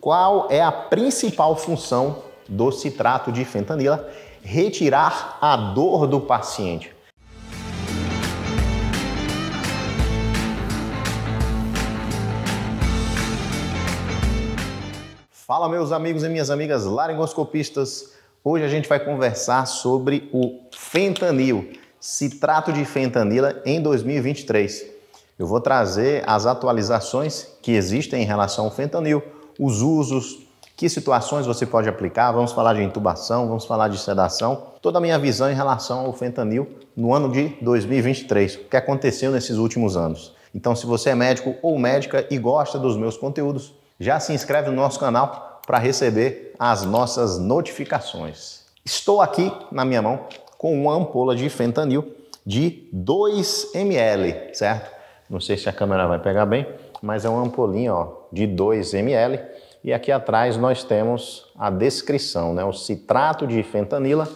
Qual é a principal função do citrato de fentanila? Retirar a dor do paciente. Fala, meus amigos e minhas amigas laringoscopistas. Hoje a gente vai conversar sobre o fentanil, citrato de fentanila em 2023. Eu vou trazer as atualizações que existem em relação ao fentanil, os usos, que situações você pode aplicar, vamos falar de intubação, vamos falar de sedação, toda a minha visão em relação ao fentanil no ano de 2023, o que aconteceu nesses últimos anos. Então, se você é médico ou médica e gosta dos meus conteúdos, já se inscreve no nosso canal para receber as nossas notificações. Estou aqui na minha mão com uma ampola de fentanil de 2 ml, certo? Não sei se a câmera vai pegar bem, mas é uma ampolinha, ó, de 2 ml. E aqui atrás nós temos a descrição, né? o citrato de fentanila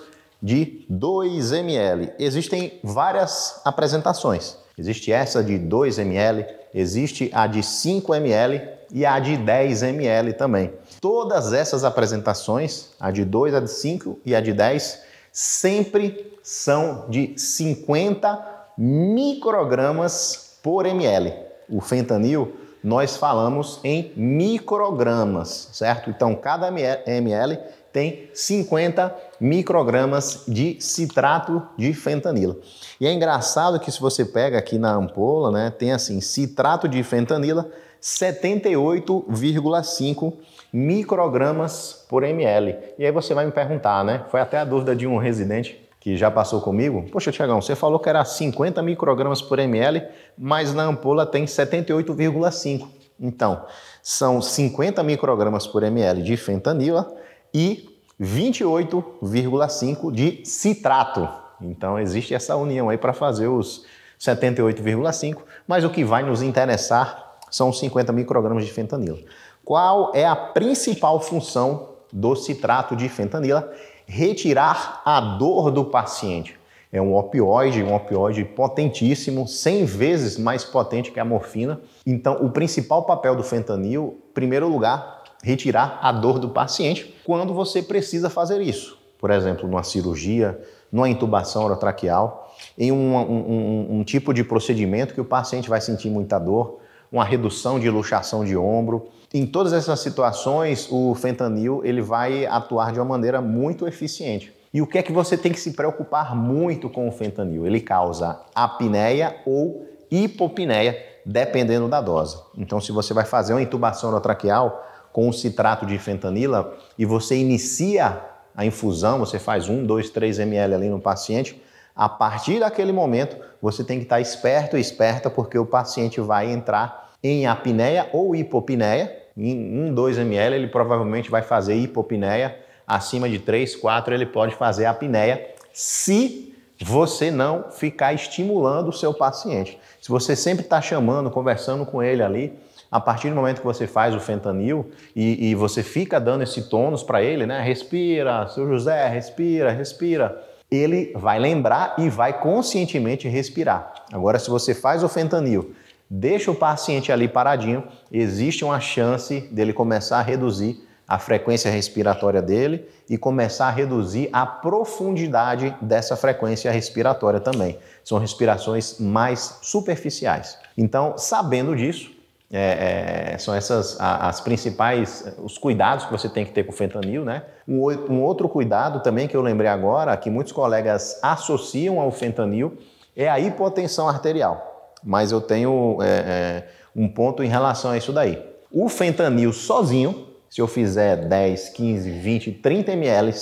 de 2 ml. Existem várias apresentações. Existe essa de 2 ml, existe a de 5 ml e a de 10 ml também. Todas essas apresentações, a de 2, a de 5 e a de 10, sempre são de 50 microgramas por ml. O fentanil nós falamos em microgramas, certo? Então, cada ml tem 50 microgramas de citrato de fentanila. E é engraçado que se você pega aqui na ampola, né, tem assim, citrato de fentanila, 78,5 microgramas por ml. E aí você vai me perguntar, né? Foi até a dúvida de um residente que já passou comigo, poxa, Tiagão, você falou que era 50 microgramas por ml, mas na ampola tem 78,5. Então, são 50 microgramas por ml de fentanila e 28,5 de citrato. Então, existe essa união aí para fazer os 78,5, mas o que vai nos interessar são 50 microgramas de fentanila. Qual é a principal função do citrato de fentanila? retirar a dor do paciente. É um opioide, um opioide potentíssimo, 100 vezes mais potente que a morfina. Então, o principal papel do fentanil, em primeiro lugar, retirar a dor do paciente quando você precisa fazer isso. Por exemplo, numa cirurgia, numa intubação orotraqueal, em um, um, um tipo de procedimento que o paciente vai sentir muita dor, uma redução de luxação de ombro, em todas essas situações, o fentanil ele vai atuar de uma maneira muito eficiente. E o que é que você tem que se preocupar muito com o fentanil? Ele causa apneia ou hipopneia, dependendo da dose. Então, se você vai fazer uma intubação orotraqueal com o citrato de fentanila e você inicia a infusão, você faz 1, 2, 3 ml ali no paciente, a partir daquele momento você tem que estar esperto e esperta porque o paciente vai entrar em apneia ou hipopneia em 1, 2 ml ele provavelmente vai fazer hipopneia, acima de 3, 4 ele pode fazer apneia, se você não ficar estimulando o seu paciente. Se você sempre está chamando, conversando com ele ali, a partir do momento que você faz o fentanil e, e você fica dando esse tônus para ele, né? Respira, seu José, respira, respira ele vai lembrar e vai conscientemente respirar. Agora, se você faz o fentanil deixa o paciente ali paradinho, existe uma chance dele começar a reduzir a frequência respiratória dele e começar a reduzir a profundidade dessa frequência respiratória também. São respirações mais superficiais. Então, sabendo disso, é, é, são essas as principais os cuidados que você tem que ter com o fentanil, né? Um, um outro cuidado também que eu lembrei agora, que muitos colegas associam ao fentanil, é a hipotensão arterial mas eu tenho é, é, um ponto em relação a isso daí. O fentanil sozinho, se eu fizer 10, 15, 20, 30 ml,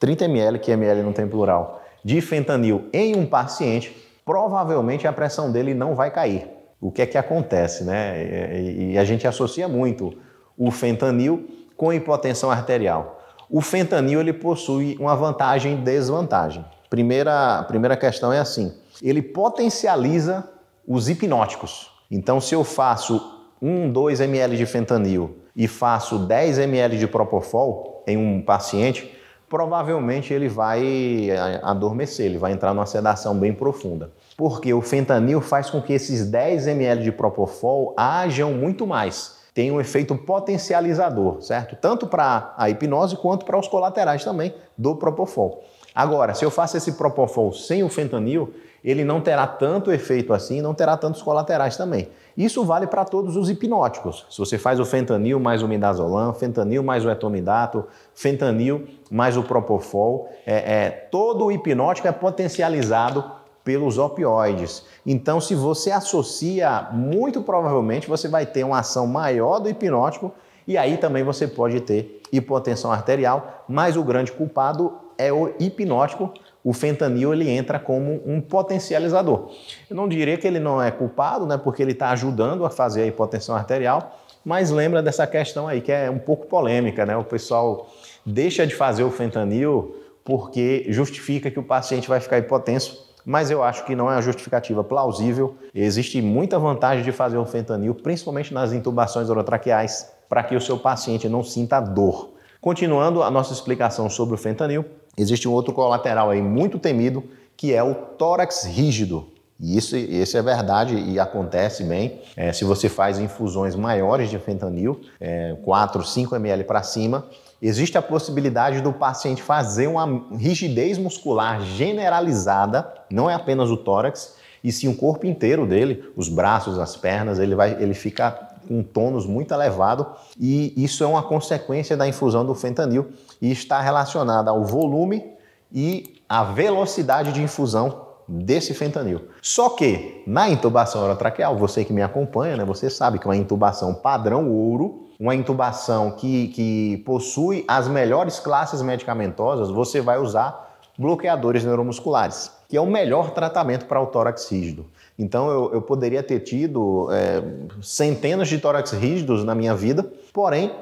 30 ml, que ml não tem plural, de fentanil em um paciente, provavelmente a pressão dele não vai cair. O que é que acontece, né? E, a gente associa muito o fentanil com hipotensão arterial. O fentanil ele possui uma vantagem e desvantagem. Primeira, primeira questão é assim: ele potencializa os hipnóticos. Então, se eu faço 1, 2 ml de fentanil e faço 10 ml de propofol em um paciente, provavelmente ele vai eh, adormecer, ele vai entrar numa sedação bem profunda. Porque o fentanil faz com que esses 10 ml de propofol ajam muito mais. Tem um efeito potencializador, certo? Tanto para a hipnose quanto para os colaterais também do propofol. Agora, se eu faço esse propofol sem o fentanil, ele não terá tanto efeito assim, não terá tantos colaterais também. Isso vale para todos os hipnóticos. Se você faz o fentanil mais o midazolam, fentanil mais o etomidato, fentanil mais o propofol, é, é, todo o hipnótico é potencializado pelos opioides. Então, se você associa, muito provavelmente você vai ter uma ação maior do hipnótico e aí também você pode ter hipotensão arterial, mas o grande culpado é o hipnótico o fentanil ele entra como um potencializador. Eu não diria que ele não é culpado, né, porque ele está ajudando a fazer a hipotensão arterial, mas lembra dessa questão aí que é um pouco polêmica, né? O pessoal deixa de fazer o fentanil porque justifica que o paciente vai ficar hipotenso, mas eu acho que não é uma justificativa plausível. Existe muita vantagem de fazer o fentanil, principalmente nas intubações orotraqueais, para que o seu paciente não sinta dor. Continuando a nossa explicação sobre o fentanil, existe um outro colateral aí muito temido, que é o tórax rígido. E isso, esse é verdade e acontece bem. É, se você faz infusões maiores de fentanil, é, 4, 5 ml para cima, existe a possibilidade do paciente fazer uma rigidez muscular generalizada, não é apenas o tórax, e sim o corpo inteiro dele, os braços, as pernas, ele, vai, ele fica um tônus muito elevado, e isso é uma consequência da infusão do fentanil e está relacionada ao volume e à velocidade de infusão desse fentanil. Só que na intubação orotraqueal, você que me acompanha, né, você sabe que é uma intubação padrão ouro, uma intubação que, que possui as melhores classes medicamentosas, você vai usar bloqueadores neuromusculares, que é o melhor tratamento para o tórax rígido. Então eu, eu poderia ter tido é, centenas de tórax rígidos na minha vida, porém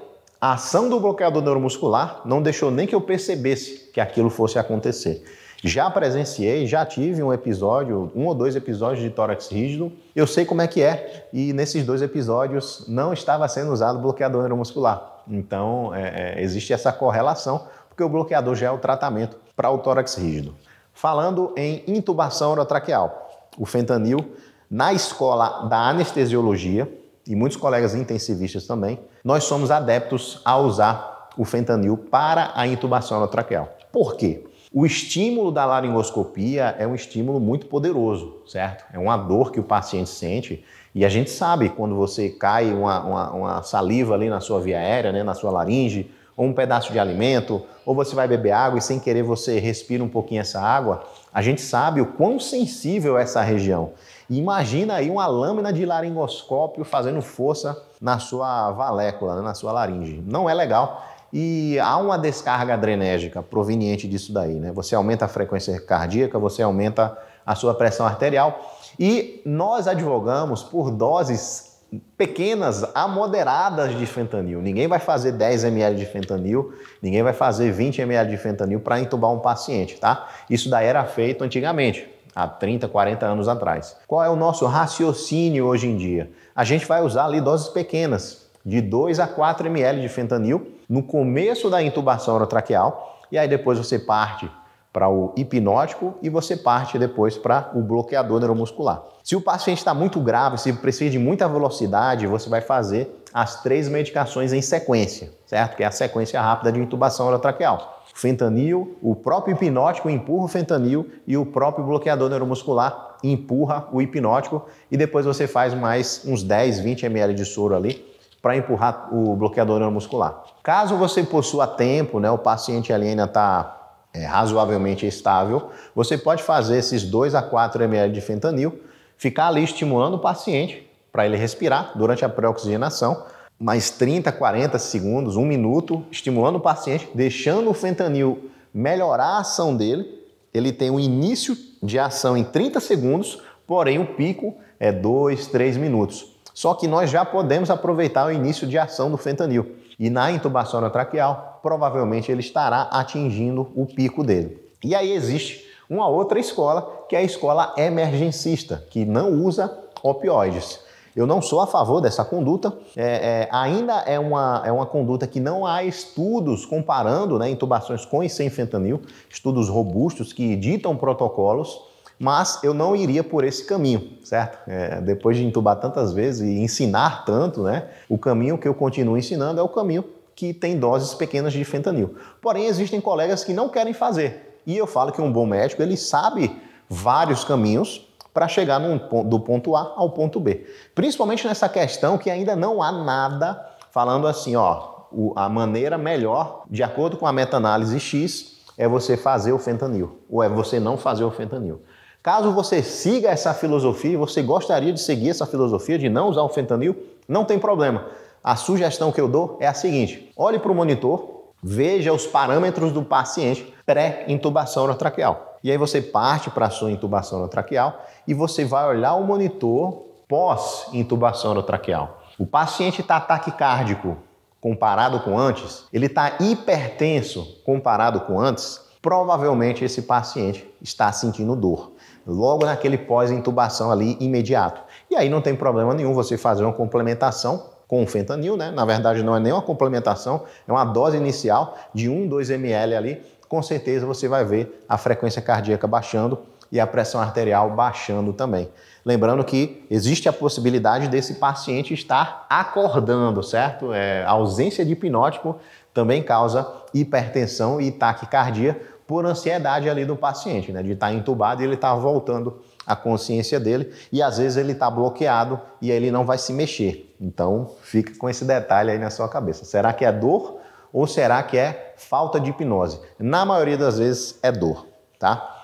a ação do bloqueador neuromuscular não deixou nem que eu percebesse que aquilo fosse acontecer. Já presenciei, já tive um episódio, um ou dois episódios de tórax rígido. Eu sei como é que é e nesses dois episódios não estava sendo usado bloqueador neuromuscular. Então é, é, existe essa correlação porque o bloqueador já é o tratamento para o tórax rígido. Falando em intubação orotraqueal, o fentanil, na escola da anestesiologia, e muitos colegas intensivistas também, nós somos adeptos a usar o fentanil para a intubação orotraqueal. Por quê? O estímulo da laringoscopia é um estímulo muito poderoso, certo? É uma dor que o paciente sente e a gente sabe quando você cai uma, uma, uma saliva ali na sua via aérea, né, na sua laringe, ou um pedaço de alimento, ou você vai beber água e sem querer você respira um pouquinho essa água, a gente sabe o quão sensível é essa região. E imagina aí uma lâmina de laringoscópio fazendo força na sua valécula, né, na sua laringe. Não é legal. E há uma descarga adrenérgica proveniente disso daí, né? Você aumenta a frequência cardíaca, você aumenta a sua pressão arterial. E nós advogamos por doses pequenas a moderadas de fentanil. Ninguém vai fazer 10 ml de fentanil, ninguém vai fazer 20 ml de fentanil para entubar um paciente, tá? Isso daí era feito antigamente, há 30, 40 anos atrás. Qual é o nosso raciocínio hoje em dia? A gente vai usar ali doses pequenas, de 2 a 4 ml de fentanil no começo da intubação orotraqueal, e aí depois você parte para o hipnótico e você parte depois para o bloqueador neuromuscular. Se o paciente está muito grave, se precisa de muita velocidade, você vai fazer as três medicações em sequência, certo? Que é a sequência rápida de intubação orotraqueal. Fentanil, o próprio hipnótico empurra o fentanil e o próprio bloqueador neuromuscular empurra o hipnótico e depois você faz mais uns 10, 20 ml de soro ali para empurrar o bloqueador neuromuscular. Caso você possua tempo, né, o paciente ali ainda está é, razoavelmente estável, você pode fazer esses 2 a 4 ml de fentanil, ficar ali estimulando o paciente para ele respirar durante a pré-oxigenação, mais 30, 40 segundos, um minuto, estimulando o paciente, deixando o fentanil melhorar a ação dele. Ele tem um início de ação em 30 segundos, porém o pico é 2, 3 minutos. Só que nós já podemos aproveitar o início de ação do fentanil. E na intubação traqueal, provavelmente ele estará atingindo o pico dele. E aí existe uma outra escola, que é a escola emergencista, que não usa opioides. Eu não sou a favor dessa conduta. É, é, ainda é uma, é uma conduta que não há estudos comparando né, intubações com e sem fentanil, estudos robustos que ditam protocolos mas eu não iria por esse caminho, certo? É, depois de entubar tantas vezes e ensinar tanto, né? O caminho que eu continuo ensinando é o caminho que tem doses pequenas de fentanil. Porém, existem colegas que não querem fazer. E eu falo que um bom médico, ele sabe vários caminhos para chegar num, do ponto A ao ponto B. Principalmente nessa questão que ainda não há nada falando assim, ó, a maneira melhor, de acordo com a meta-análise X, é você fazer o fentanil, ou é você não fazer o fentanil. Caso você siga essa filosofia e você gostaria de seguir essa filosofia de não usar o fentanil, não tem problema. A sugestão que eu dou é a seguinte: olhe para o monitor, veja os parâmetros do paciente pré-intubação orotraqueal. E aí você parte para a sua intubação orotraqueal e você vai olhar o monitor pós-intubação orotraqueal. O paciente está taquicárdico comparado com antes, ele está hipertenso comparado com antes, provavelmente esse paciente está sentindo dor logo naquele pós-intubação ali imediato. E aí não tem problema nenhum você fazer uma complementação com o fentanil, né? Na verdade, não é nem uma complementação, é uma dose inicial de 1, 2 ml ali. Com certeza você vai ver a frequência cardíaca baixando e a pressão arterial baixando também. Lembrando que existe a possibilidade desse paciente estar acordando, certo? É, a ausência de hipnótico também causa hipertensão e taquicardia, por ansiedade ali do paciente, né? De estar tá entubado e ele estar tá voltando a consciência dele e às vezes ele está bloqueado e ele não vai se mexer. Então fica com esse detalhe aí na sua cabeça. Será que é dor ou será que é falta de hipnose? Na maioria das vezes é dor, tá?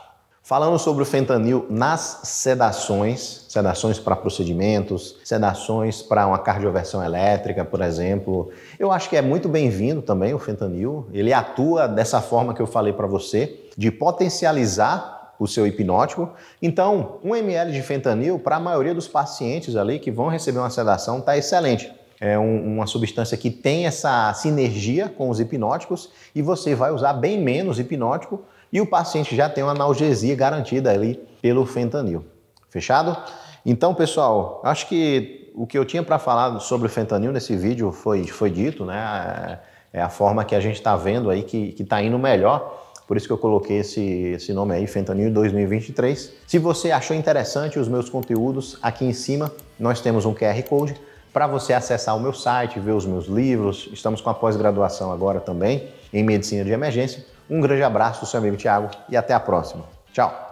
Falando sobre o fentanil nas sedações, sedações para procedimentos, sedações para uma cardioversão elétrica, por exemplo, eu acho que é muito bem-vindo também o fentanil. Ele atua dessa forma que eu falei para você, de potencializar o seu hipnótico. Então, 1 ml de fentanil para a maioria dos pacientes ali que vão receber uma sedação está excelente. É um, uma substância que tem essa sinergia com os hipnóticos e você vai usar bem menos hipnótico e o paciente já tem uma analgesia garantida ali pelo fentanil. Fechado? Então, pessoal, acho que o que eu tinha para falar sobre o fentanil nesse vídeo foi, foi dito, né? É, é a forma que a gente está vendo aí que está indo melhor. Por isso que eu coloquei esse, esse nome aí, Fentanil 2023. Se você achou interessante os meus conteúdos, aqui em cima nós temos um QR Code para você acessar o meu site, ver os meus livros. Estamos com a pós-graduação agora também em medicina de emergência. Um grande abraço, seu amigo Tiago, e até a próxima. Tchau!